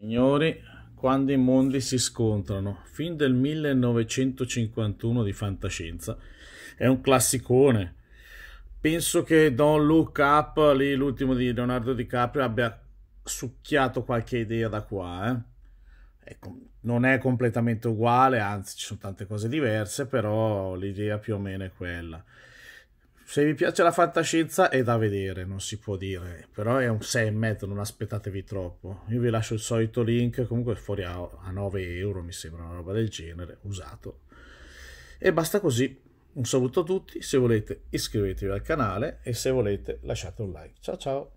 Signori, quando i mondi si scontrano, fin del 1951 di fantascienza, è un classicone. Penso che Don Look Up, lì l'ultimo di Leonardo DiCaprio, abbia succhiato qualche idea da qua. Eh. Ecco, non è completamente uguale, anzi ci sono tante cose diverse, però l'idea più o meno è quella. Se vi piace la fantascienza è da vedere, non si può dire, però è un 6,5, non aspettatevi troppo. Io vi lascio il solito link, comunque fuori a, a 9 euro mi sembra una roba del genere, usato. E basta così, un saluto a tutti, se volete iscrivetevi al canale e se volete lasciate un like. Ciao ciao!